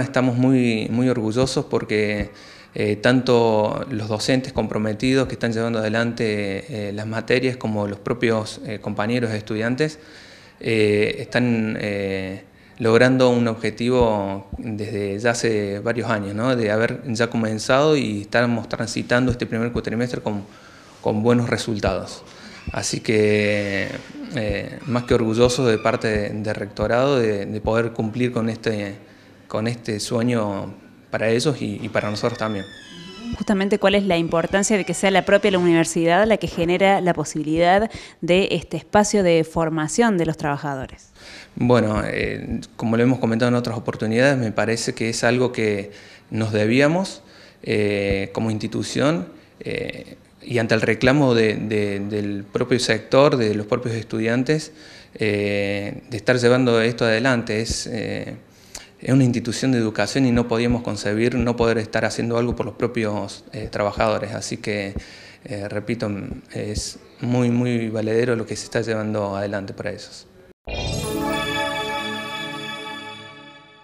Estamos muy, muy orgullosos porque eh, tanto los docentes comprometidos que están llevando adelante eh, las materias como los propios eh, compañeros estudiantes están logrando un objetivo desde ya hace varios años, de haber ya comenzado y estamos transitando este primer cuatrimestre con, buenos resultados. Así que más que orgullosos de parte del rectorado de, de poder cumplir con este con este sueño para ellos y, para nosotros también justamente cuál es la importancia de que sea la propia la universidad la que genera la posibilidad de este espacio de formación de los trabajadores. Bueno, eh, como lo hemos comentado en otras oportunidades, me parece que es algo que nos debíamos eh, como institución eh, y ante el reclamo del propio sector, de los propios estudiantes, de estar llevando esto adelante. Es, es una institución de educación y no podíamos concebir no poder estar haciendo algo por los propios eh, trabajadores. Así que, eh, repito, es muy, muy valedero lo que se está llevando adelante para ellos.